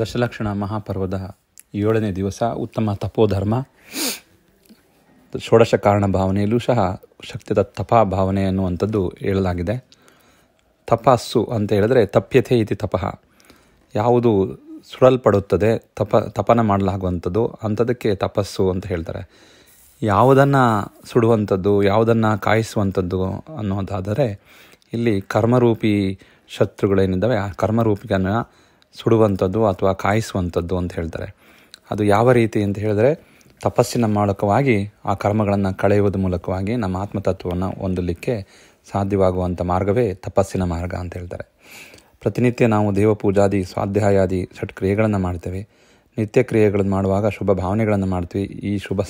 ದಶಲಕ್ಷಣ ಮಹಾಪರ್ವದ ಏಳನೇ ದಿವಸ ಉತ್ತಮ ತಪೋಧರ್ಮ ಷೋಡಶ ಕಾರಣ ಭಾವನೆಯಲ್ಲೂ ಸಹ ಶಕ್ತಿದ ತಪ ಭಾವನೆ ಅನ್ನುವಂಥದ್ದು ಹೇಳಲಾಗಿದೆ ತಪಸ್ಸು ಅಂತ ಹೇಳಿದ್ರೆ ತಪ್ಯತೆ ಇತಿ ತಪ ಯಾವುದು ಸುಡಲ್ಪಡುತ್ತದೆ ತಪ ತಪನ ಮಾಡಲಾಗುವಂಥದ್ದು ಅಂಥದಕ್ಕೆ ತಪಸ್ಸು ಅಂತ ಹೇಳ್ತಾರೆ ಯಾವುದನ್ನು ಸುಡುವಂಥದ್ದು ಯಾವುದನ್ನು ಕಾಯಿಸುವಂಥದ್ದು ಅನ್ನೋದಾದರೆ ಇಲ್ಲಿ ಕರ್ಮರೂಪಿ ಶತ್ರುಗಳೇನಿದ್ದಾವೆ ಆ ಕರ್ಮರೂಪಿಗನ್ನು ಸುಡುವಂಥದ್ದು ಅಥವಾ ಕಾಯಿಸುವಂಥದ್ದು ಅಂತ ಹೇಳ್ತಾರೆ ಅದು ಯಾವ ರೀತಿ ಅಂತ ಹೇಳಿದ್ರೆ ತಪಸ್ಸಿನ ಮೂಲಕವಾಗಿ ಆ ಕರ್ಮಗಳನ್ನು ಕಳೆಯುವುದ ಮೂಲಕವಾಗಿ ನಮ್ಮ ಆತ್ಮತತ್ವವನ್ನು ಹೊಂದಲಿಕ್ಕೆ ಸಾಧ್ಯವಾಗುವಂಥ ಮಾರ್ಗವೇ ತಪಸ್ಸಿನ ಮಾರ್ಗ ಅಂತ ಹೇಳ್ತಾರೆ ಪ್ರತಿನಿತ್ಯ ನಾವು ದೇವಪೂಜಾದಿ ಸ್ವಾಧ್ಯಾಯಾದಿ ಷಟ್ ಕ್ರಿಯೆಗಳನ್ನು ಮಾಡ್ತೇವೆ ನಿತ್ಯ ಕ್ರಿಯೆಗಳನ್ನು ಮಾಡುವಾಗ ಶುಭ ಭಾವನೆಗಳನ್ನು ಮಾಡ್ತೀವಿ ಈ ಶುಭ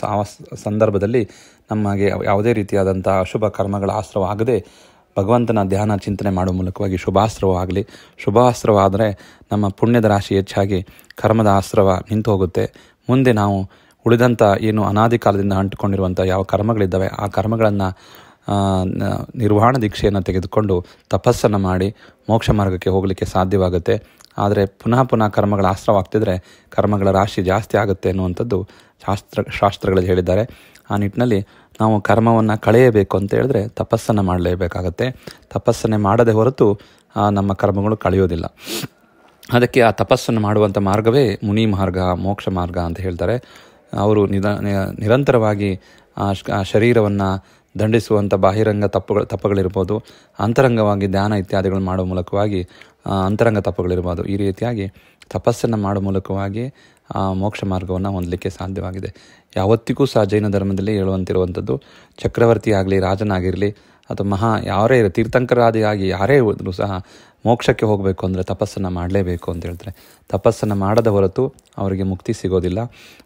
ಸಂದರ್ಭದಲ್ಲಿ ನಮಗೆ ಯಾವುದೇ ರೀತಿಯಾದಂಥ ಅಶುಭ ಕರ್ಮಗಳ ಆಶ್ರವಾಗದೆ ಭಗವಂತನ ಧ್ಯಾನ ಚಿಂತನೆ ಮಾಡುವ ಮೂಲಕವಾಗಿ ಶುಭಾಸ್ತ್ರವಾಗಲಿ ಶುಭಾಸ್ತ್ರವಾದರೆ ನಮ್ಮ ಪುಣ್ಯದ ರಾಶಿ ಹೆಚ್ಚಾಗಿ ಕರ್ಮದ ಆಸ್ತ್ರವ ನಿಂತು ಹೋಗುತ್ತೆ ಮುಂದೆ ನಾವು ಉಳಿದಂಥ ಏನು ಅನಾದಿ ಕಾಲದಿಂದ ಅಂಟುಕೊಂಡಿರುವಂಥ ಯಾವ ಕರ್ಮಗಳಿದ್ದಾವೆ ಆ ಕರ್ಮಗಳನ್ನು ನಿರ್ವಹಣ ದೀಕ್ಷೆಯನ್ನು ತೆಗೆದುಕೊಂಡು ತಪಸ್ಸನ್ನು ಮಾಡಿ ಮೋಕ್ಷ ಮಾರ್ಗಕ್ಕೆ ಹೋಗಲಿಕ್ಕೆ ಸಾಧ್ಯವಾಗುತ್ತೆ ಆದರೆ ಪುನಃ ಪುನಃ ಕರ್ಮಗಳ ಆಸ್ತ್ರವಾಗ್ತಿದ್ರೆ ಕರ್ಮಗಳ ರಾಶಿ ಜಾಸ್ತಿ ಆಗುತ್ತೆ ಅನ್ನುವಂಥದ್ದು ಶಾಸ್ತ್ರ ಶಾಸ್ತ್ರಗಳಲ್ಲಿ ಹೇಳಿದ್ದಾರೆ ಆ ನಿಟ್ಟಿನಲ್ಲಿ ನಾವು ಕರ್ಮವನ್ನು ಕಳೆಯಬೇಕು ಅಂತ ಹೇಳಿದ್ರೆ ತಪಸ್ಸನ್ನು ಮಾಡಲೇಬೇಕಾಗತ್ತೆ ತಪಸ್ಸನ್ನೇ ಮಾಡದೆ ಹೊರತು ನಮ್ಮ ಕರ್ಮಗಳು ಕಳೆಯೋದಿಲ್ಲ ಅದಕ್ಕೆ ಆ ತಪಸ್ಸನ್ನು ಮಾಡುವಂಥ ಮಾರ್ಗವೇ ಮುನಿ ಮಾರ್ಗ ಮೋಕ್ಷ ಮಾರ್ಗ ಅಂತ ಹೇಳ್ತಾರೆ ಅವರು ನಿರಂತರವಾಗಿ ಆ ಶರೀರವನ್ನು ದಂಡಿಸುವಂಥ ಬಾಹಿರಂಗ ತಪ್ಪುಗಳು ತಪ್ಪುಗಳಿರ್ಬೋದು ಅಂತರಂಗವಾಗಿ ಧ್ಯಾನ ಇತ್ಯಾದಿಗಳು ಮಾಡುವ ಮೂಲಕವಾಗಿ ಅಂತರಂಗ ತಪ್ಪುಗಳಿರ್ಬೋದು ಈ ರೀತಿಯಾಗಿ ತಪಸ್ಸನ್ನು ಮಾಡುವ ಮೂಲಕವಾಗಿ ಮೋಕ್ಷ ಮಾರ್ಗವನ್ನು ಹೊಂದಲಿಕ್ಕೆ ಸಾಧ್ಯವಾಗಿದೆ ಯಾವತ್ತಿಗೂ ಸಹ ಜೈನ ಧರ್ಮದಲ್ಲಿ ಹೇಳುವಂತಿರುವಂಥದ್ದು ಚಕ್ರವರ್ತಿ ಆಗಲಿ ರಾಜನಾಗಿರಲಿ ಅಥವಾ ಮಹಾ ಯಾರೇ ತೀರ್ಥಂಕರಾದಿಯಾಗಿ ಯಾರೇ ಹೋದರೂ ಸಹ ಮೋಕ್ಷಕ್ಕೆ ಹೋಗಬೇಕು ಅಂದರೆ ತಪಸ್ಸನ್ನು ಮಾಡಲೇಬೇಕು ಅಂತ ಹೇಳ್ತಾರೆ ತಪಸ್ಸನ್ನು ಮಾಡದ ಹೊರತು ಅವರಿಗೆ ಮುಕ್ತಿ ಸಿಗೋದಿಲ್ಲ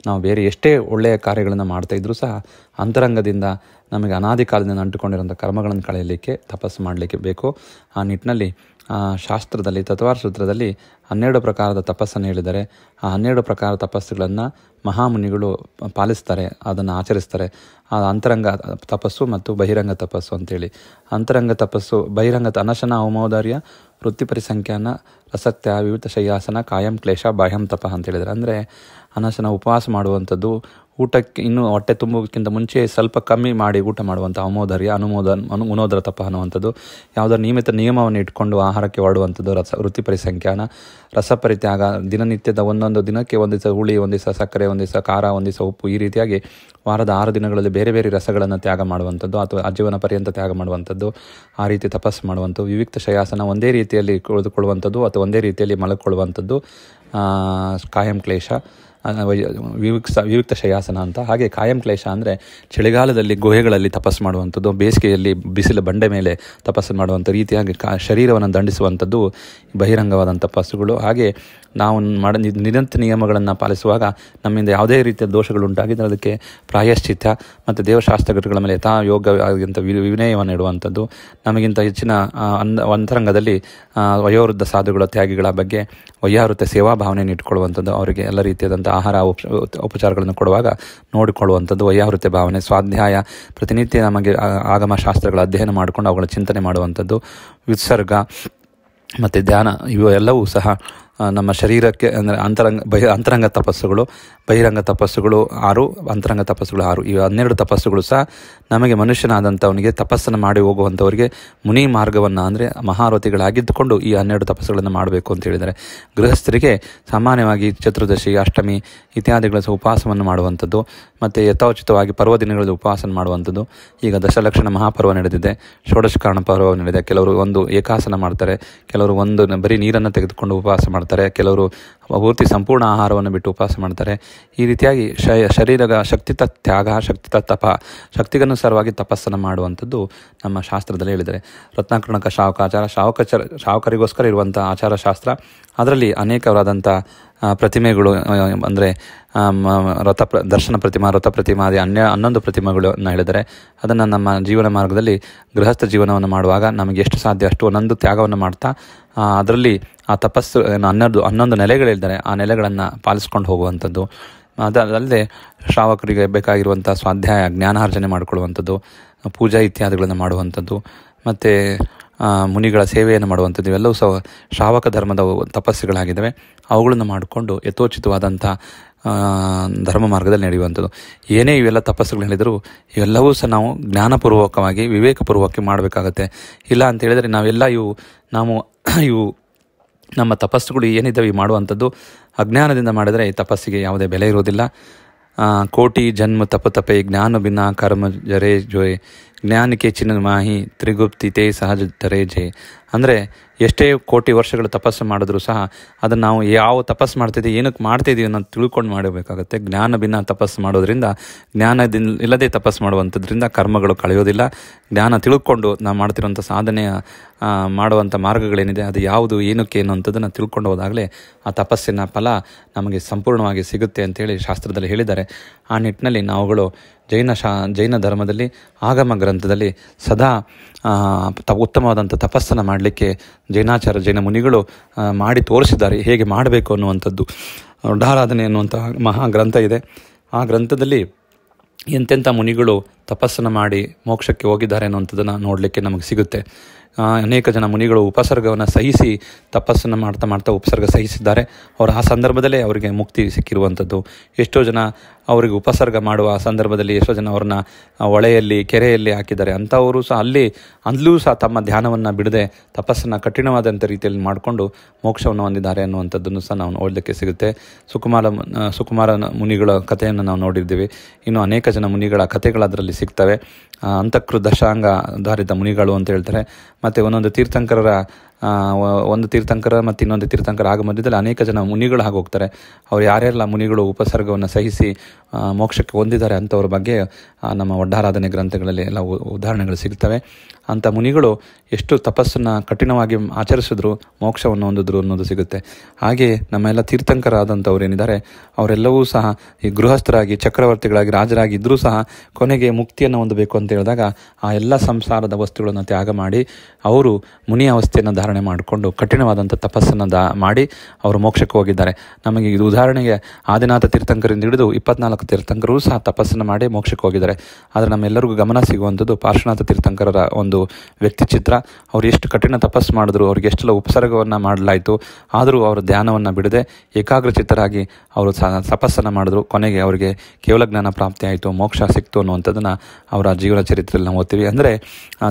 ನಾವು ಬೇರೆ ಎಷ್ಟೇ ಒಳ್ಳೆಯ ಕಾರ್ಯಗಳನ್ನು ಇದ್ದರೂ ಸಹ ಅಂತರಂಗದಿಂದ ನಮಗೆ ಅನಾದಿ ಕಾಲದಿಂದ ಅಂಟುಕೊಂಡಿರೋಂಥ ಕರ್ಮಗಳನ್ನು ಕಳೆಯಲಿಕ್ಕೆ ತಪಸ್ಸು ಮಾಡಲಿಕ್ಕೆ ಬೇಕು ಆ ನಿಟ್ಟಿನಲ್ಲಿ ಶಾಸ್ತ್ರದಲ್ಲಿ ತತ್ವಾರ ಸೂತ್ರದಲ್ಲಿ ಹನ್ನೆರಡು ಪ್ರಕಾರದ ತಪಸ್ಸನ್ನು ಹೇಳಿದರೆ ಆ ಹನ್ನೆರಡು ಪ್ರಕಾರದ ತಪಸ್ಸುಗಳನ್ನು ಮಹಾಮುನಿಗಳು ಪಾಲಿಸ್ತಾರೆ ಅದನ್ನು ಆಚರಿಸ್ತಾರೆ ಆ ಅಂತರಂಗ ತಪಸ್ಸು ಮತ್ತು ಬಹಿರಂಗ ತಪಸ್ಸು ಅಂತೇಳಿ ಅಂತರಂಗ ತಪಸ್ಸು ಬಹಿರಂಗ ಅನಶನ ಔಮೋದಾರ್ಯ ವೃತ್ತಿಪರಿ ಸಂಖ್ಯಾನ ರಸತ್ಯ ವಿವಿಧ ಶಯ್ಯಾಸನ ಕಾಯಂ ಕ್ಲೇಶ ಬಾಹ್ಯಂ ತಪ ಅಂತ ಹೇಳಿದರೆ ಅಂದರೆ ಅನಶನ ಉಪವಾಸ ಮಾಡುವಂಥದ್ದು ಊಟಕ್ಕೆ ಇನ್ನೂ ಹೊಟ್ಟೆ ತುಂಬೋದಕ್ಕಿಂತ ಮುಂಚೆ ಸ್ವಲ್ಪ ಕಮ್ಮಿ ಮಾಡಿ ಊಟ ಮಾಡುವಂಥ ಅಮೋದರ್ಯ ಅನುಮೋದನ್ ಅನು ಮುನೋದರ ತಪ್ಪ ಅನ್ನುವಂಥದ್ದು ಯಾವುದಾದ್ರು ನಿಯಮಿತ ನಿಯಮವನ್ನು ಇಟ್ಕೊಂಡು ಆಹಾರಕ್ಕೆ ಹೊರಡುವಂಥದ್ದು ರಸ ವೃತ್ತಿಪರಿ ಸಂಖ್ಯಾನ ರಸಪರಿತ್ಯಾಗ ದಿನನಿತ್ಯದ ಒಂದೊಂದು ದಿನಕ್ಕೆ ಒಂದು ದಿವಸ ಹುಳಿ ಒಂದು ದಿವಸ ಸಕ್ಕರೆ ಒಂದು ದಿವಸ ಖಾರ ಒಂದು ದಿವಸ ಉಪ್ಪು ಈ ರೀತಿಯಾಗಿ ವಾರದ ಆರು ದಿನಗಳಲ್ಲಿ ಬೇರೆ ಬೇರೆ ರಸಗಳನ್ನು ತ್ಯಾಗ ಮಾಡುವಂಥದ್ದು ಅಥವಾ ಅಜೀವನ ಪರ್ಯಂತ ತ್ಯಾಗ ಮಾಡುವಂಥದ್ದು ಆ ರೀತಿ ತಪಸ್ಸು ಮಾಡುವಂಥದ್ದು ವಿವಿಕ್ತ ಶಯಾಸನ ಒಂದೇ ರೀತಿಯಲ್ಲಿ ಕುಳಿದುಕೊಳ್ಳುವಂಥದ್ದು ಅಥವಾ ಒಂದೇ ರೀತಿಯಲ್ಲಿ ಮಲಕೊಳ್ಳುವಂಥದ್ದು ಕಾಯಂ ಕ್ಲೇಶ ವಿವಿಕ್ಸ ವಿವಿಕ್ತ ಶಯಾಸನ ಅಂತ ಹಾಗೆ ಕಾಯಂ ಕ್ಲೇಶ ಅಂದರೆ ಚಳಿಗಾಲದಲ್ಲಿ ಗುಹೆಗಳಲ್ಲಿ ತಪಸ್ಸು ಮಾಡುವಂಥದ್ದು ಬೇಸಿಗೆಯಲ್ಲಿ ಬಿಸಿಲು ಬಂಡೆ ಮೇಲೆ ತಪಸ್ಸು ಮಾಡುವಂಥ ರೀತಿಯಾಗಿ ಕಾ ಶರೀರವನ್ನು ದಂಡಿಸುವಂಥದ್ದು ಬಹಿರಂಗವಾದಂಥ ತಪಸ್ಸುಗಳು ಹಾಗೆ ನಾವು ಮಾಡ ನಿರಂತರ ನಿಯಮಗಳನ್ನು ಪಾಲಿಸುವಾಗ ನಮ್ಮಿಂದ ಯಾವುದೇ ರೀತಿಯ ದೋಷಗಳು ಉಂಟಾಗಿದ್ದರೆ ಅದಕ್ಕೆ ಪ್ರಾಯಶ್ಚಿತ್ತ ಮತ್ತು ಘಟಕಗಳ ಮೇಲೆ ಯಥಾ ಯೋಗ ಆಗಿಂತ ವಿನಯವನ್ನು ಇಡುವಂಥದ್ದು ನಮಗಿಂತ ಹೆಚ್ಚಿನ ಅಂದ ಅಂತರಂಗದಲ್ಲಿ ವಯೋವೃದ್ಧ ಸಾಧುಗಳ ತ್ಯಾಗಿಗಳ ಬಗ್ಗೆ ವಯ್ಯಾವೃತ್ತ ಸೇವಾ ಭಾವನೆಯನ್ನು ಇಟ್ಕೊಳ್ಳುವಂಥದ್ದು ಅವರಿಗೆ ಎಲ್ಲ ರೀತಿಯಾದಂಥ ಆಹಾರ ಉಪಚಾರಗಳನ್ನು ಕೊಡುವಾಗ ನೋಡಿಕೊಳ್ಳುವಂಥದ್ದು ವಯ್ಯಾವೃತ್ತ ಭಾವನೆ ಸ್ವಾಧ್ಯಾಯ ಪ್ರತಿನಿತ್ಯ ನಮಗೆ ಆಗಮ ಶಾಸ್ತ್ರಗಳ ಅಧ್ಯಯನ ಮಾಡಿಕೊಂಡು ಅವುಗಳ ಚಿಂತನೆ ಮಾಡುವಂಥದ್ದು ವಿತ್ಸರ್ಗ ಮತ್ತು ಧ್ಯಾನ ಇವು ಎಲ್ಲವೂ ಸಹ ನಮ್ಮ ಶರೀರಕ್ಕೆ ಅಂದರೆ ಅಂತರಂಗ ಬಹಿ ಅಂತರಂಗ ತಪಸ್ಸುಗಳು ಬಹಿರಂಗ ತಪಸ್ಸುಗಳು ಆರು ಅಂತರಂಗ ತಪಸ್ಸುಗಳು ಆರು ಈ ಹನ್ನೆರಡು ತಪಸ್ಸುಗಳು ಸಹ ನಮಗೆ ಮನುಷ್ಯನಾದಂಥವನಿಗೆ ತಪಸ್ಸನ್ನು ಮಾಡಿ ಹೋಗುವಂಥವರಿಗೆ ಮುನಿ ಮಾರ್ಗವನ್ನು ಅಂದರೆ ಮಹಾರಥಿಗಳಾಗಿದ್ದುಕೊಂಡು ಈ ಹನ್ನೆರಡು ತಪಸ್ಸುಗಳನ್ನು ಮಾಡಬೇಕು ಅಂತ ಹೇಳಿದರೆ ಗೃಹಸ್ಥರಿಗೆ ಸಾಮಾನ್ಯವಾಗಿ ಚತುರ್ದಶಿ ಅಷ್ಟಮಿ ಇತ್ಯಾದಿಗಳ ಸಹ ಉಪವಾಸವನ್ನು ಮಾಡುವಂಥದ್ದು ಮತ್ತು ಯಥೋಚಿತವಾಗಿ ಪರ್ವ ದಿನಗಳಲ್ಲಿ ಉಪವಾಸ ಮಾಡುವಂಥದ್ದು ಈಗ ದಶಲಕ್ಷಣ ಮಹಾಪರ್ವ ನಡೆದಿದೆ ಷೋಡಶಕರಣ ಪರ್ವ ನಡೆದಿದೆ ಕೆಲವರು ಒಂದು ಏಕಾಸನ ಮಾಡ್ತಾರೆ ಕೆಲವರು ಒಂದು ಬರೀ ನೀರನ್ನು ತೆಗೆದುಕೊಂಡು ಉಪವಾಸ ಮಾಡ್ತಾರೆ ಮಾಡ್ತಾರೆ ಕೆಲವರು ಪೂರ್ತಿ ಸಂಪೂರ್ಣ ಆಹಾರವನ್ನು ಬಿಟ್ಟು ಉಪವಾಸ ಮಾಡ್ತಾರೆ ಈ ರೀತಿಯಾಗಿ ಶರೀರದ ಶಕ್ತಿತ ತ್ಯಾಗ ಶಕ್ತಿತ ತಪ ಶಕ್ತಿಗನುಸಾರವಾಗಿ ತಪಸ್ಸನ್ನು ಮಾಡುವಂಥದ್ದು ನಮ್ಮ ಶಾಸ್ತ್ರದಲ್ಲಿ ಹೇಳಿದ್ದಾರೆ ರತ್ನಾಕರ್ಣಕ ಶಾವಕಾಚಾರ ಶಾವಕ ಶಾವಕರಿಗೋಸ್ಕರ ಇರುವಂಥ ಶಾಸ್ತ್ರ ಅದರಲ್ಲಿ ಅನೇಕವಾದಂಥ ಪ್ರತಿಮೆಗಳು ಅಂದರೆ ರಥ ಪ್ರ ದರ್ಶನ ಪ್ರತಿಮಾ ರಥ ಪ್ರತಿಮಾ ಅದೇ ಅನ್ಯ ಹನ್ನೊಂದು ಪ್ರತಿಮೆಗಳನ್ನು ಹೇಳಿದರೆ ಅದನ್ನು ನಮ್ಮ ಜೀವನ ಮಾರ್ಗದಲ್ಲಿ ಗೃಹಸ್ಥ ಜೀವನವನ್ನು ಮಾಡುವಾಗ ನಮಗೆ ಎಷ್ಟು ಸಾಧ್ಯ ಅಷ್ಟು ಒಂದೊಂದು ತ್ಯಾಗವನ್ನು ಮಾಡ್ತಾ ಅದರಲ್ಲಿ ಆ ತಪಸ್ಸು ಹನ್ನೊಂದು ಹನ್ನೊಂದು ನೆಲೆಗಳಿದ್ದಾರೆ ಆ ನೆಲೆಗಳನ್ನು ಪಾಲಿಸ್ಕೊಂಡು ಹೋಗುವಂಥದ್ದು ಅದಲ್ಲದೆ ಶ್ರಾವಕರಿಗೆ ಬೇಕಾಗಿರುವಂಥ ಸ್ವಾಧ್ಯಾಯ ಜ್ಞಾನಾರ್ಜನೆ ಮಾಡಿಕೊಳ್ಳುವಂಥದ್ದು ಪೂಜಾ ಇತ್ಯಾದಿಗಳನ್ನು ಮಾಡುವಂಥದ್ದು ಮತ್ತು ಮುನಿಗಳ ಸೇವೆಯನ್ನು ಮಾಡುವಂಥದ್ದು ಇವೆಲ್ಲವೂ ಸಹ ಶ್ರಾವಕ ಧರ್ಮದ ತಪಸ್ಸುಗಳಾಗಿದ್ದಾವೆ ಅವುಗಳನ್ನು ಮಾಡಿಕೊಂಡು ಯಥೋಚಿತವಾದಂಥ ಧರ್ಮ ಮಾರ್ಗದಲ್ಲಿ ನಡೆಯುವಂಥದ್ದು ಏನೇ ಇವೆಲ್ಲ ತಪಸ್ಸುಗಳು ಹೇಳಿದರೂ ಇವೆಲ್ಲವೂ ಸಹ ನಾವು ಜ್ಞಾನಪೂರ್ವಕವಾಗಿ ವಿವೇಕಪೂರ್ವಕವಾಗಿ ಮಾಡಬೇಕಾಗತ್ತೆ ಇಲ್ಲ ಅಂತ ಹೇಳಿದರೆ ನಾವೆಲ್ಲ ಇವು ನಾವು ಇವು ನಮ್ಮ ತಪಸ್ಸುಗಳು ಏನಿದ್ದಾವೆ ಮಾಡುವಂಥದ್ದು ಅಜ್ಞಾನದಿಂದ ಮಾಡಿದರೆ ಈ ತಪಸ್ಸಿಗೆ ಯಾವುದೇ ಬೆಲೆ ಇರುವುದಿಲ್ಲ ಕೋಟಿ ಜನ್ಮ ತಪ ತಪೆ ಜ್ಞಾನ ಭಿನ್ನ ಕರ್ಮ ಜರೇ ಜೊರೆ ಜ್ಞಾನಕ್ಕೆ ಹೆಚ್ಚಿನ ಮಾಹಿ ತ್ರಿಗುಪ್ತಿ ತೇ ಸಹಜ ತರೇಜೆ ಅಂದರೆ ಎಷ್ಟೇ ಕೋಟಿ ವರ್ಷಗಳು ತಪಸ್ಸು ಮಾಡಿದ್ರೂ ಸಹ ಅದನ್ನು ನಾವು ಯಾವ ತಪಸ್ಸು ಮಾಡ್ತಿದ್ದೀವಿ ಏನಕ್ಕೆ ಮಾಡ್ತಿದ್ದೀವಿ ಅನ್ನೋದು ತಿಳ್ಕೊಂಡು ಮಾಡಬೇಕಾಗುತ್ತೆ ಜ್ಞಾನ ಭಿನ್ನ ತಪಸ್ಸು ಮಾಡೋದರಿಂದ ಜ್ಞಾನದಿಂದ ಇಲ್ಲದೆ ತಪಸ್ಸು ಮಾಡುವಂಥದ್ರಿಂದ ಕರ್ಮಗಳು ಕಳೆಯೋದಿಲ್ಲ ಜ್ಞಾನ ತಿಳ್ಕೊಂಡು ನಾವು ಮಾಡ್ತಿರುವಂಥ ಸಾಧನೆಯ ಮಾಡುವಂಥ ಮಾರ್ಗಗಳೇನಿದೆ ಅದು ಯಾವುದು ಏನಕ್ಕೆ ಏನು ಅಂಥದ್ದನ್ನು ತಿಳ್ಕೊಂಡು ಹೋದಾಗಲೇ ಆ ತಪಸ್ಸಿನ ಫಲ ನಮಗೆ ಸಂಪೂರ್ಣವಾಗಿ ಸಿಗುತ್ತೆ ಅಂತೇಳಿ ಶಾಸ್ತ್ರದಲ್ಲಿ ಹೇಳಿದ್ದಾರೆ ಆ ನಿಟ್ಟಿನಲ್ಲಿ ನಾವುಗಳು ಜೈನ ಶಾ ಜೈನ ಧರ್ಮದಲ್ಲಿ ಆಗಮ ಗ್ರಂಥದಲ್ಲಿ ಸದಾ ತ ಉತ್ತಮವಾದಂಥ ತಪಸ್ಸನ್ನು ಮಾಡಲಿಕ್ಕೆ ಜೈನಾಚಾರ ಜೈನ ಮುನಿಗಳು ಮಾಡಿ ತೋರಿಸಿದ್ದಾರೆ ಹೇಗೆ ಮಾಡಬೇಕು ಅನ್ನುವಂಥದ್ದು ಡಾರಾಧನೆ ಅನ್ನುವಂಥ ಮಹಾ ಗ್ರಂಥ ಇದೆ ಆ ಗ್ರಂಥದಲ್ಲಿ ಎಂತೆಂಥ ಮುನಿಗಳು ತಪಸ್ಸನ್ನು ಮಾಡಿ ಮೋಕ್ಷಕ್ಕೆ ಹೋಗಿದ್ದಾರೆ ಅನ್ನುವಂಥದ್ದನ್ನು ನೋಡಲಿಕ್ಕೆ ನಮಗೆ ಸಿಗುತ್ತೆ ಅನೇಕ ಜನ ಮುನಿಗಳು ಉಪಸರ್ಗವನ್ನು ಸಹಿಸಿ ತಪಸ್ಸನ್ನು ಮಾಡ್ತಾ ಮಾಡ್ತಾ ಉಪಸರ್ಗ ಸಹಿಸಿದ್ದಾರೆ ಅವರು ಆ ಸಂದರ್ಭದಲ್ಲೇ ಅವರಿಗೆ ಮುಕ್ತಿ ಸಿಕ್ಕಿರುವಂಥದ್ದು ಎಷ್ಟೋ ಜನ ಅವರಿಗೆ ಉಪಸರ್ಗ ಮಾಡುವ ಸಂದರ್ಭದಲ್ಲಿ ಎಷ್ಟೋ ಜನ ಅವ್ರನ್ನ ಹೊಳೆಯಲ್ಲಿ ಕೆರೆಯಲ್ಲಿ ಹಾಕಿದ್ದಾರೆ ಅಂಥವರು ಸಹ ಅಲ್ಲಿ ಅಂದಲೂ ಸಹ ತಮ್ಮ ಧ್ಯಾನವನ್ನು ಬಿಡದೆ ತಪಸ್ಸನ್ನು ಕಠಿಣವಾದಂಥ ರೀತಿಯಲ್ಲಿ ಮಾಡಿಕೊಂಡು ಮೋಕ್ಷವನ್ನು ಹೊಂದಿದ್ದಾರೆ ಅನ್ನುವಂಥದ್ದನ್ನು ಸಹ ನಾವು ನೋಡಲಿಕ್ಕೆ ಸಿಗುತ್ತೆ ಸುಕುಮಾರ ಸುಕುಮಾರ ಮುನಿಗಳ ಕಥೆಯನ್ನು ನಾವು ನೋಡಿದ್ದೀವಿ ಇನ್ನು ಅನೇಕ ಜನ ಮುನಿಗಳ ಕಥೆಗಳು ಅದರಲ್ಲಿ ಸಿಗ್ತವೆ ಅಂತಕೃ ದಶಾಂಗ ಧಾರಿತ ಮುನಿಗಳು ಅಂತ ಹೇಳ್ತಾರೆ ಮತ್ತು ಒಂದೊಂದು ತೀರ್ಥಂಕರರ ಒಂದು ತೀರ್ಥಂಕರ ಮತ್ತು ಇನ್ನೊಂದು ತೀರ್ಥಂಕರ ಆಗ ಅನೇಕ ಜನ ಮುನಿಗಳು ಹಾಗೆ ಹೋಗ್ತಾರೆ ಅವ್ರು ಯಾರೆಲ್ಲ ಮುನಿಗಳು ಉಪಸರ್ಗವನ್ನು ಸಹಿಸಿ ಮೋಕ್ಷಕ್ಕೆ ಹೊಂದಿದ್ದಾರೆ ಅಂಥವ್ರ ಬಗ್ಗೆ ನಮ್ಮ ಒಡ್ಡಾರಾಧನೆ ಗ್ರಂಥಗಳಲ್ಲಿ ಎಲ್ಲ ಉದಾಹರಣೆಗಳು ಸಿಗ್ತವೆ ಅಂಥ ಮುನಿಗಳು ಎಷ್ಟು ತಪಸ್ಸನ್ನು ಕಠಿಣವಾಗಿ ಆಚರಿಸಿದ್ರು ಮೋಕ್ಷವನ್ನು ಹೊಂದಿದ್ರು ಅನ್ನೋದು ಸಿಗುತ್ತೆ ಹಾಗೆ ನಮ್ಮೆಲ್ಲ ತೀರ್ಥಂಕರಾದಂಥವ್ರು ಏನಿದ್ದಾರೆ ಅವರೆಲ್ಲವೂ ಸಹ ಈ ಗೃಹಸ್ಥರಾಗಿ ಚಕ್ರವರ್ತಿಗಳಾಗಿ ರಾಜರಾಗಿ ಇದ್ದರೂ ಸಹ ಕೊನೆಗೆ ಮುಕ್ತಿಯನ್ನು ಹೊಂದಬೇಕು ಅಂತ ಹೇಳಿದಾಗ ಆ ಎಲ್ಲ ಸಂಸಾರದ ವಸ್ತುಗಳನ್ನು ತ್ಯಾಗ ಮಾಡಿ ಅವರು ಮುನಿ ಅವಸ್ಥೆಯನ್ನು ಧಾರಣೆ ಮಾಡಿಕೊಂಡು ಕಠಿಣವಾದಂಥ ತಪಸ್ಸನ್ನು ದಾ ಮಾಡಿ ಅವರು ಮೋಕ್ಷಕ್ಕೆ ಹೋಗಿದ್ದಾರೆ ನಮಗೆ ಇದು ಉದಾಹರಣೆಗೆ ಆದಿನಾಥ ತೀರ್ಥಂಕರಿಂದ ಹಿಡಿದು ಇಪ್ಪತ್ನಾಲ್ಕು ತೀರ್ಥಂಕರು ಸಹ ತಪಸ್ಸನ್ನು ಮಾಡಿ ಮೋಕ್ಷಕ್ಕೆ ಹೋಗಿದ್ದಾರೆ ಆದರೆ ನಮ್ಮೆಲ್ಲರಿಗೂ ಗಮನ ಸಿಗುವಂಥದ್ದು ಪಾರ್ಶ್ವನಾಥ ತೀರ್ಥಂಕರರ ಒಂದು ವ್ಯಕ್ತಿ ಚಿತ್ರ ಅವರು ಎಷ್ಟು ಕಠಿಣ ತಪಸ್ಸು ಮಾಡಿದ್ರು ಅವ್ರಿಗೆ ಎಷ್ಟೆಲ್ಲ ಉಪಸರ್ಗವನ್ನು ಮಾಡಲಾಯಿತು ಆದರೂ ಅವರು ಧ್ಯಾನವನ್ನು ಬಿಡದೆ ಏಕಾಗ್ರಚಿತ್ತರಾಗಿ ಅವರು ಸಹ ತಪಸ್ಸನ್ನು ಮಾಡಿದ್ರು ಕೊನೆಗೆ ಅವರಿಗೆ ಕೇವಲ ಜ್ಞಾನ ಪ್ರಾಪ್ತಿಯಾಯಿತು ಮೋಕ್ಷ ಸಿಕ್ತು ಅನ್ನುವಂಥದ್ದನ್ನು ಅವರ ಜೀವನ ಚರಿತ್ರೆಯಲ್ಲಿ ನಾವು ಓದ್ತೀವಿ ಅಂದರೆ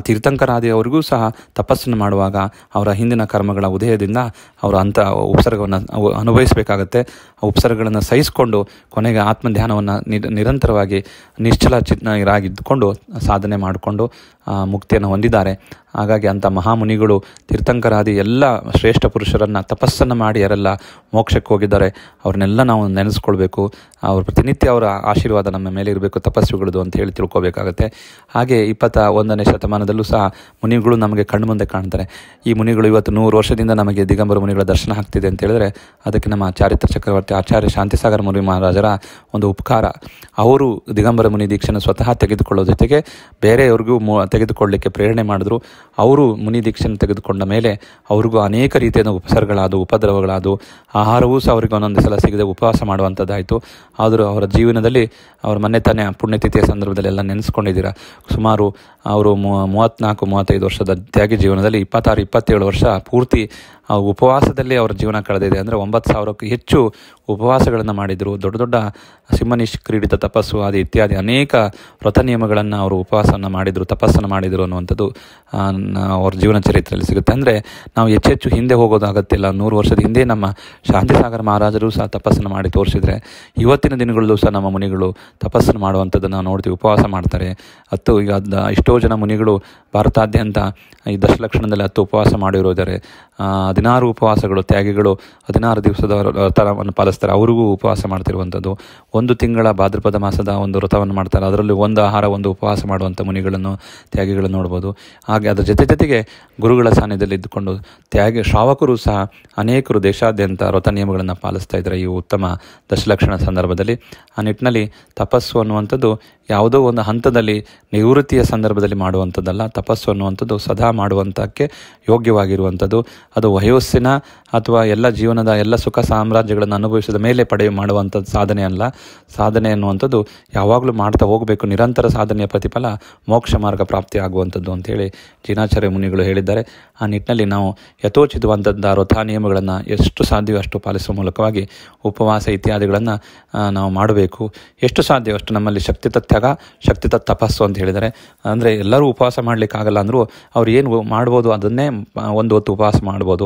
ತೀರ್ಥಂಕರಾದಿ ಸಹ ತಪಸ್ಸನ್ನು ಮಾಡುವಾಗ ಅವರ ಹಿಂದಿನ ಕರ್ಮಗಳ ಉದಯದಿಂದ ಅವರು ಅಂಥ ಉಪಸರ್ಗವನ್ನು ಅನುಭವಿಸಬೇಕಾಗತ್ತೆ ಆ ಉಪಸರ್ಗಗಳನ್ನು ಸಹಿಸಿಕೊಂಡು ಕೊನೆಗೆ ಆತ್ಮ ಧ್ಯಾನವನ್ನು ನಿರಂತರವಾಗಿ ನಿಶ್ಚಲ ಚಿತ್ನರಾಗಿದ್ದುಕೊಂಡು ಸಾಧನೆ ಮಾಡಿಕೊಂಡು ಮುಕ್ತಿಯನ್ನು ಹೊಂದಿದ್ದಾರೆ ಹಾಗಾಗಿ ಅಂಥ ಮಹಾಮುನಿಗಳು ತೀರ್ಥಂಕರಾದಿ ಎಲ್ಲ ಶ್ರೇಷ್ಠ ಪುರುಷರನ್ನು ತಪಸ್ಸನ್ನು ಮಾಡಿ ಯಾರೆಲ್ಲ ಮೋಕ್ಷಕ್ಕೆ ಹೋಗಿದ್ದಾರೆ ಅವ್ರನ್ನೆಲ್ಲ ನಾವು ನೆನೆಸ್ಕೊಳ್ಬೇಕು ಅವ್ರ ಪ್ರತಿನಿತ್ಯ ಅವರ ಆಶೀರ್ವಾದ ನಮ್ಮ ಮೇಲೆ ಇರಬೇಕು ತಪಸ್ಸುಗಳದು ಅಂತ ಹೇಳಿ ತಿಳ್ಕೊಬೇಕಾಗತ್ತೆ ಹಾಗೆ ಇಪ್ಪತ್ತ ಒಂದನೇ ಶತಮಾನದಲ್ಲೂ ಸಹ ಮುನಿಗಳು ನಮಗೆ ಕಣ್ಣು ಮುಂದೆ ಕಾಣ್ತಾರೆ ಈ ಮುನಿಗಳು ಇವತ್ತು ನೂರು ವರ್ಷದಿಂದ ನಮಗೆ ದಿಗಂಬರ ಮುನಿಗಳ ದರ್ಶನ ಆಗ್ತಿದೆ ಅಂತ ಹೇಳಿದ್ರೆ ಅದಕ್ಕೆ ನಮ್ಮ ಚಾರಿತ್ರ ಚಕ್ರವರ್ತಿ ಆಚಾರ್ಯ ಶಾಂತಿಸಾಗರ ಮುನಿ ಮಹಾರಾಜರ ಒಂದು ಉಪಕಾರ ಅವರು ದಿಗಂಬರ ಮುನಿ ದೀಕ್ಷೆಯನ್ನು ಸ್ವತಃ ತೆಗೆದುಕೊಳ್ಳೋ ಜೊತೆಗೆ ಬೇರೆಯವ್ರಿಗೂ ಮೂ ತೆಗೆದುಕೊಳ್ಳಲಿಕ್ಕೆ ಪ್ರೇರಣೆ ಮಾಡಿದ್ರು ಅವರು ಮುನಿ ದೀಕ್ಷೆಯನ್ನು ತೆಗೆದುಕೊಂಡ ಮೇಲೆ ಅವ್ರಿಗೂ ಅನೇಕ ರೀತಿಯಾದ ಉಪಸರ್ಗಳಾದ ಉಪದ್ರವಗಳಾದವು ಆಹಾರವೂ ಸಹ ಅವರಿಗೆ ಒಂದೊಂದು ಸಲ ಸಿಗದೆ ಉಪವಾಸ ಮಾಡುವಂಥದ್ದಾಯಿತು ಆದರೂ ಅವರ ಜೀವನದಲ್ಲಿ ಅವ್ರ ಮೊನ್ನೆ ತಾನೇ ಪುಣ್ಯತಿಥಿಯ ಸಂದರ್ಭದಲ್ಲಿ ಎಲ್ಲ ನೆನೆಸ್ಕೊಂಡಿದ್ದೀರಾ ಸುಮಾರು ಅವರು ಮೂವತ್ತ್ನಾಲ್ಕು ಮೂವತ್ತೈದು ವರ್ಷದ ತ್ಯಾಗಿ ಜೀವನದಲ್ಲಿ ಇಪ್ಪತ್ತಾರು ಇಪ್ಪತ್ತೇಳು ವರ್ಷ ಪೂರ್ತಿ ಉಪವಾಸದಲ್ಲಿ ಅವರ ಜೀವನ ಕಳೆದಿದೆ ಅಂದರೆ ಒಂಬತ್ತು ಸಾವಿರಕ್ಕೂ ಹೆಚ್ಚು ಉಪವಾಸಗಳನ್ನು ಮಾಡಿದರು ದೊಡ್ಡ ದೊಡ್ಡ ಸಿಂಹನಿಷ್ಕ್ರೀಡಿತ ತಪಸ್ಸು ಆದಿ ಇತ್ಯಾದಿ ಅನೇಕ ವ್ರತ ನಿಯಮಗಳನ್ನು ಅವರು ಉಪವಾಸವನ್ನು ಮಾಡಿದರು ತಪಸ್ಸನ್ನು ಮಾಡಿದರು ಅನ್ನುವಂಥದ್ದು ಅವ್ರ ಜೀವನ ಚರಿತ್ರೆಯಲ್ಲಿ ಸಿಗುತ್ತೆ ಅಂದರೆ ನಾವು ಹೆಚ್ಚೆಚ್ಚು ಹಿಂದೆ ಹೋಗೋದು ನೂರು ವರ್ಷದ ಹಿಂದೆ ನಮ್ಮ ಶಾಂತಿಸಾಗರ ಮಹಾರಾಜರು ಸಹ ತಪಸ್ಸನ್ನು ಮಾಡಿ ತೋರಿಸಿದರೆ ಇವತ್ತಿನ ದಿನಗಳಲ್ಲೂ ಸಹ ನಮ್ಮ ಮುನಿಗಳು ತಪಸ್ಸನ್ನು ಮಾಡುವಂಥದ್ದನ್ನು ನಾವು ನೋಡ್ತೀವಿ ಉಪವಾಸ ಮಾಡ್ತಾರೆ ಹತ್ತು ಈಗ ಎಷ್ಟೋ ಜನ ಮುನಿಗಳು ಭಾರತಾದ್ಯಂತ ಈ ದಶಲಕ್ಷಣದಲ್ಲಿ ಹತ್ತು ಉಪವಾಸ ಮಾಡಿರೋದಾರೆ ಹದಿನಾರು ಉಪವಾಸಗಳು ತ್ಯಾಗಿಗಳು ಹದಿನಾರು ದಿವಸದ ವ್ರತವನ್ನು ಪಾಲಿಸ್ತಾರೆ ಅವರಿಗೂ ಉಪವಾಸ ಮಾಡ್ತಿರುವಂಥದ್ದು ಒಂದು ತಿಂಗಳ ಭಾದ್ರಪದ ಮಾಸದ ಒಂದು ವ್ರತವನ್ನು ಮಾಡ್ತಾರೆ ಅದರಲ್ಲಿ ಒಂದು ಆಹಾರ ಒಂದು ಉಪವಾಸ ಮಾಡುವಂಥ ಮುನಿಗಳನ್ನು ತ್ಯಾಗಿಗಳನ್ನು ನೋಡ್ಬೋದು ಹಾಗೆ ಅದರ ಜೊತೆ ಜೊತೆಗೆ ಗುರುಗಳ ಸಾನ್ನಿಧ್ಯದಲ್ಲಿ ಇದ್ದುಕೊಂಡು ತ್ಯಾಗಿ ಶ್ರಾವಕರು ಸಹ ಅನೇಕರು ದೇಶಾದ್ಯಂತ ವ್ರತ ನಿಯಮಗಳನ್ನು ಪಾಲಿಸ್ತಾ ಇದ್ದಾರೆ ಈ ಉತ್ತಮ ದಶಲಕ್ಷಣ ಸಂದರ್ಭದಲ್ಲಿ ಆ ನಿಟ್ಟಿನಲ್ಲಿ ತಪಸ್ಸು ಅನ್ನುವಂಥದ್ದು ಯಾವುದೋ ಒಂದು ಹಂತದಲ್ಲಿ ನಿವೃತ್ತಿಯ ಸಂದರ್ಭದಲ್ಲಿ ಮಾಡುವಂಥದ್ದಲ್ಲ ತಪಸ್ಸು ಅನ್ನುವಂಥದ್ದು ಸದಾ ಮಾಡುವಂಥಕ್ಕೆ ಯೋಗ್ಯವಾಗಿರುವಂಥದ್ದು ಅದು ವಯಸ್ಸಿನ ಅಥವಾ ಎಲ್ಲ ಜೀವನದ ಎಲ್ಲ ಸುಖ ಸಾಮ್ರಾಜ್ಯಗಳನ್ನು ಅನುಭವಿಸಿದ ಮೇಲೆ ಪಡೆಯುವ ಮಾಡುವಂಥದ್ದು ಸಾಧನೆ ಅಲ್ಲ ಸಾಧನೆ ಅನ್ನುವಂಥದ್ದು ಯಾವಾಗಲೂ ಮಾಡ್ತಾ ಹೋಗಬೇಕು ನಿರಂತರ ಸಾಧನೆಯ ಪ್ರತಿಫಲ ಮೋಕ್ಷ ಮಾರ್ಗ ಪ್ರಾಪ್ತಿ ಆಗುವಂಥದ್ದು ಅಂತೇಳಿ ಜೀನಾಚಾರ್ಯ ಮುನಿಗಳು ಹೇಳಿದ್ದಾರೆ ಆ ನಿಟ್ಟಿನಲ್ಲಿ ನಾವು ಯಥೋಚಿತವಂಥದ್ದು ವೃಥಾ ನಿಯಮಗಳನ್ನು ಎಷ್ಟು ಸಾಧ್ಯವೋ ಅಷ್ಟು ಪಾಲಿಸುವ ಮೂಲಕವಾಗಿ ಉಪವಾಸ ಇತ್ಯಾದಿಗಳನ್ನು ನಾವು ಮಾಡಬೇಕು ಎಷ್ಟು ಸಾಧ್ಯವೋ ಅಷ್ಟು ನಮ್ಮಲ್ಲಿ ಶಕ್ತಿ ತತ್ಯಾಗ ಶಕ್ತಿ ತಪಸ್ಸು ಅಂತ ಹೇಳಿದರೆ ಅಂದರೆ ಎಲ್ಲರೂ ಉಪವಾಸ ಮಾಡಲಿಕ್ಕಾಗಲ್ಲ ಅಂದರೂ ಅವ್ರು ಏನು ಮಾಡ್ಬೋದು ಅದನ್ನೇ ಒಂದು ಹೊತ್ತು ಉಪವಾಸ ಮಾಡ್ಬೋದು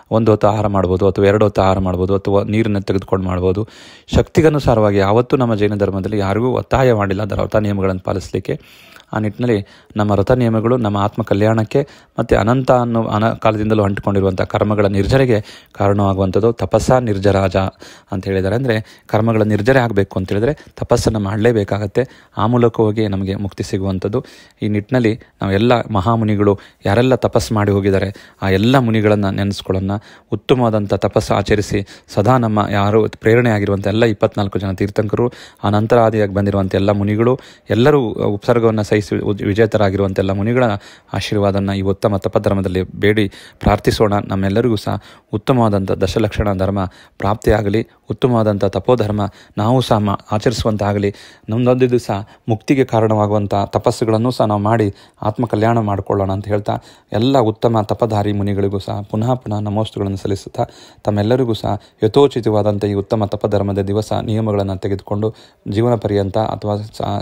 ಒಂದು ಹೊತ್ತು ಆಹಾರ ಮಾಡ್ಬೋದು ಅಥವಾ ಎರಡು ಹೊತ್ತು ಆಹಾರ ಮಾಡ್ಬೋದು ಅಥವಾ ನೀರನ್ನು ತೆಗೆದುಕೊಂಡು ಮಾಡ್ಬೋದು ಶಕ್ತಿಗನುಸಾರವಾಗಿ ಯಾವತ್ತೂ ನಮ್ಮ ಜೈನ ಧರ್ಮದಲ್ಲಿ ಯಾರಿಗೂ ಒತ್ತಾಯ ಮಾಡಿಲ್ಲ ಅದರ ವ್ರತ ನಿಯಮಗಳನ್ನು ಪಾಲಿಸಲಿಕ್ಕೆ ಆ ನಿಟ್ಟಿನಲ್ಲಿ ನಮ್ಮ ವ್ರತ ನಿಯಮಗಳು ನಮ್ಮ ಆತ್ಮ ಕಲ್ಯಾಣಕ್ಕೆ ಮತ್ತು ಅನಂತ ಅನ್ನೋ ಅನ ಕಾಲದಿಂದಲೂ ಅಂಟಿಕೊಂಡಿರುವಂಥ ಕರ್ಮಗಳ ನಿರ್ಜರೆಗೆ ಕಾರಣವಾಗುವಂಥದ್ದು ತಪಸ್ಸಾ ನಿರ್ಜರಾಜ ಅಂತ ಹೇಳಿದ್ದಾರೆ ಅಂದರೆ ಕರ್ಮಗಳ ನಿರ್ಜರೆ ಆಗಬೇಕು ಅಂತ ಹೇಳಿದರೆ ತಪಸ್ಸನ್ನು ಮಾಡಲೇಬೇಕಾಗತ್ತೆ ಆ ಮೂಲಕವಾಗಿ ನಮಗೆ ಮುಕ್ತಿ ಸಿಗುವಂಥದ್ದು ಈ ನಿಟ್ಟಿನಲ್ಲಿ ನಾವೆಲ್ಲ ಮಹಾಮುನಿಗಳು ಯಾರೆಲ್ಲ ತಪಸ್ಸು ಮಾಡಿ ಹೋಗಿದ್ದಾರೆ ಆ ಎಲ್ಲ ಮುನಿಗಳನ್ನು ನೆನೆಸ್ಕೊಳ್ಳೋಣ ಉತ್ತಮವಾದಂಥ ತಪಸ್ಸು ಆಚರಿಸಿ ಸದಾ ನಮ್ಮ ಯಾರು ಪ್ರೇರಣೆಯಾಗಿರುವಂಥ ಎಲ್ಲ ಇಪ್ಪತ್ನಾಲ್ಕು ಜನ ತೀರ್ಥಂಕರು ಆ ನಂತರ ಆದಿಯಾಗಿ ಬಂದಿರುವಂಥ ಎಲ್ಲ ಮುನಿಗಳು ಎಲ್ಲರೂ ಉಪಸರ್ಗವನ್ನು ಸಹಿಸಿ ವಿಜೇತರಾಗಿರುವಂಥ ಎಲ್ಲ ಮುನಿಗಳ ಆಶೀರ್ವಾದವನ್ನು ಈ ಉತ್ತಮ ತಪಧರ್ಮದಲ್ಲಿ ಬೇಡಿ ಪ್ರಾರ್ಥಿಸೋಣ ನಮ್ಮೆಲ್ಲರಿಗೂ ಸಹ ಉತ್ತಮವಾದಂಥ ದಶಲಕ್ಷಣ ಧರ್ಮ ಪ್ರಾಪ್ತಿಯಾಗಲಿ ಉತ್ತಮವಾದಂಥ ತಪೋಧರ್ಮ ನಾವು ಸಹ ಮಾ ಆಚರಿಸುವಂತಾಗಲಿ ನಮ್ಮದೊಂದು ದಿವಸ ಮುಕ್ತಿಗೆ ಕಾರಣವಾಗುವಂಥ ತಪಸ್ಸುಗಳನ್ನು ಸಹ ನಾವು ಮಾಡಿ ಆತ್ಮಕಲ್ಯಾಣ ಮಾಡಿಕೊಳ್ಳೋಣ ಅಂತ ಹೇಳ್ತಾ ಎಲ್ಲ ಉತ್ತಮ ತಪಧಾರಿ ಮುನಿಗಳಿಗೂ ಸಹ ಪುನಃ ಪುನಃ ನಮೋಸ್ತುಗಳನ್ನು ಸಲ್ಲಿಸುತ್ತಾ ತಮ್ಮೆಲ್ಲರಿಗೂ ಸಹ ಯಥೋಚಿತವಾದಂಥ ಈ ಉತ್ತಮ ತಪಧರ್ಮದ ದಿವಸ ನಿಯಮಗಳನ್ನು ತೆಗೆದುಕೊಂಡು ಜೀವನ ಪರ್ಯಂತ ಅಥವಾ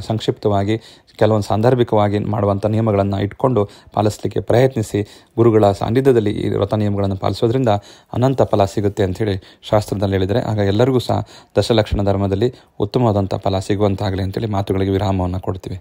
ಸಂಕ್ಷಿಪ್ತವಾಗಿ ಕೆಲವೊಂದು ಸಾಂದರ್ಭಿಕವಾಗಿ ಮಾಡುವಂಥ ನಿಯಮಗಳನ್ನು ಇಟ್ಕೊಂಡು ಪಾಲಿಸಲಿಕ್ಕೆ ಪ್ರಯತ್ನಿಸಿ ಗುರುಗಳ ಸಾನ್ನಿಧ್ಯದಲ್ಲಿ ಈ ವ್ರತ ನಿಯಮಗಳನ್ನು ಪಾಲಿಸೋದ್ರಿಂದ ಅನಂತ ಫಲ ಸಿಗುತ್ತೆ ಅಂಥೇಳಿ ಶಾಸ್ತ್ರದಲ್ಲಿ ಹೇಳಿದರೆ ಆಗ ಎಲ್ಲ ಎಲ್ಲರಿಗೂ ಸಹ ದಶಲಕ್ಷಣ ಧರ್ಮದಲ್ಲಿ ಉತ್ತಮವಾದಂಥ ಫಲ ಸಿಗುವಂತಾಗಲಿ ಅಂತೇಳಿ ಮಾತುಗಳಿಗೆ ವಿರಾಮವನ್ನು ಕೊಡ್ತೀವಿ